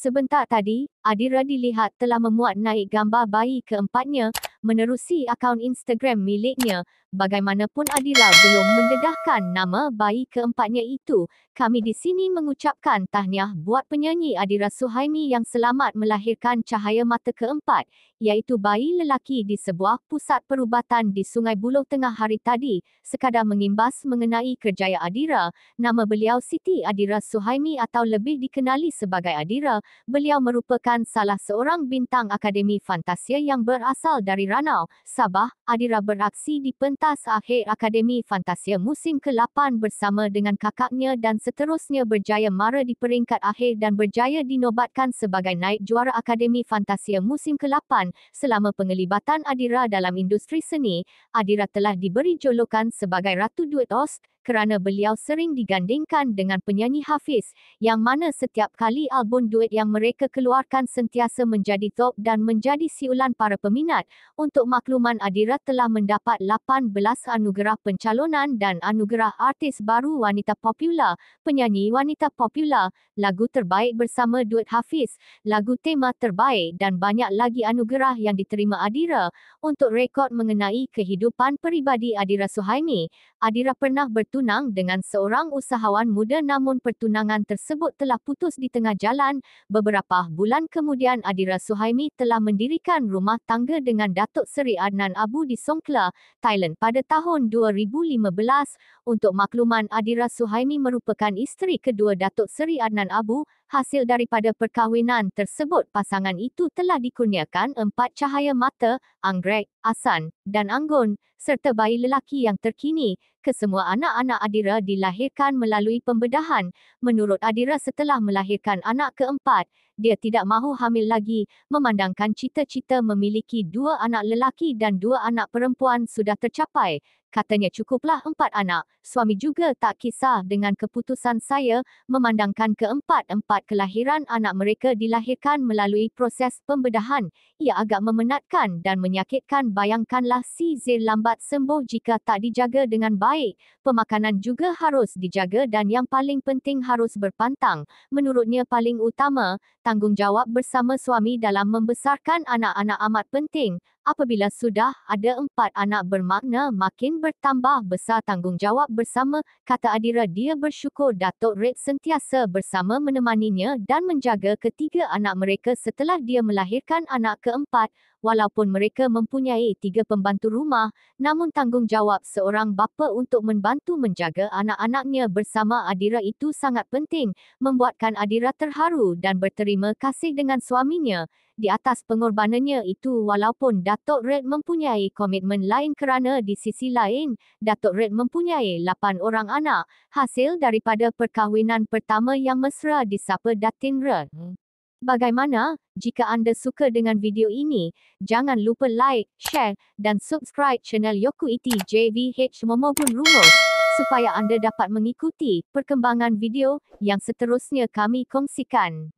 Sebentar tadi, Adiradi lihat telah memuat naik gambar bayi keempatnya menerusi akaun Instagram miliknya. Bagaimanapun Adila belum mendedahkan nama bayi keempatnya itu, kami di sini mengucapkan tahniah buat penyanyi Adira Suhaimi yang selamat melahirkan cahaya mata keempat, iaitu bayi lelaki di sebuah pusat perubatan di Sungai Buloh tengah hari tadi, sekadar mengimbas mengenai kerjaya Adira. Nama beliau Siti Adira Suhaimi atau lebih dikenali sebagai Adira, beliau merupakan salah seorang bintang Akademi Fantasia yang berasal dari Ranau, Sabah, Adira beraksi di pentas akhir Akademi Fantasia musim ke-8 bersama dengan kakaknya dan seterusnya berjaya mara di peringkat akhir dan berjaya dinobatkan sebagai naik juara Akademi Fantasia musim ke-8 selama pengelibatan Adira dalam industri seni. Adira telah diberi julukan sebagai Ratu Duet Ost kerana beliau sering digandingkan dengan penyanyi Hafiz, yang mana setiap kali album duet yang mereka keluarkan sentiasa menjadi top dan menjadi siulan para peminat. Untuk makluman Adira telah mendapat 18 anugerah pencalonan dan anugerah artis baru wanita popular, penyanyi wanita popular, lagu terbaik bersama duet Hafiz, lagu tema terbaik dan banyak lagi anugerah yang diterima Adira. Untuk rekod mengenai kehidupan peribadi Adira Suhaimi, Adira pernah bertujuan bertunang dengan seorang usahawan muda namun pertunangan tersebut telah putus di tengah jalan. Beberapa bulan kemudian Adira Suhaimi telah mendirikan rumah tangga dengan Datuk Seri Adnan Abu di Songkla, Thailand pada tahun 2015. Untuk makluman Adira Suhaimi merupakan isteri kedua Datuk Seri Adnan Abu, hasil daripada perkahwinan tersebut pasangan itu telah dikurniakan empat cahaya mata, anggrek, asan, dan anggun, serta bayi lelaki yang terkini. Kesemua anak-anak Adira dilahirkan melalui pembedahan. Menurut Adira setelah melahirkan anak keempat, dia tidak mahu hamil lagi, memandangkan cita-cita memiliki dua anak lelaki dan dua anak perempuan sudah tercapai katanya cukuplah empat anak, suami juga tak kisah dengan keputusan saya memandangkan keempat-empat kelahiran anak mereka dilahirkan melalui proses pembedahan, ia agak memenatkan dan menyakitkan bayangkanlah si Zil lambat sembuh jika tak dijaga dengan baik, pemakanan juga harus dijaga dan yang paling penting harus berpantang, menurutnya paling utama, tanggungjawab bersama suami dalam membesarkan anak-anak amat penting, apabila sudah ada empat anak bermakna makin bertambah besar tanggungjawab bersama, kata Adira dia bersyukur Datuk Red sentiasa bersama menemaninya dan menjaga ketiga anak mereka setelah dia melahirkan anak keempat, walaupun mereka mempunyai tiga pembantu rumah, namun tanggungjawab seorang bapa untuk membantu menjaga anak-anaknya bersama Adira itu sangat penting, membuatkan Adira terharu dan berterima kasih dengan suaminya. Di atas pengorbanannya itu walaupun Datuk Red mempunyai komitmen lain kerana di sisi lain, Datuk Red mempunyai lapan orang anak, hasil daripada perkahwinan pertama yang mesra disapa Datin Red. Bagaimana, jika anda suka dengan video ini, jangan lupa like, share dan subscribe channel Yoku Iti JVH Momogun Rumo supaya anda dapat mengikuti perkembangan video yang seterusnya kami kongsikan.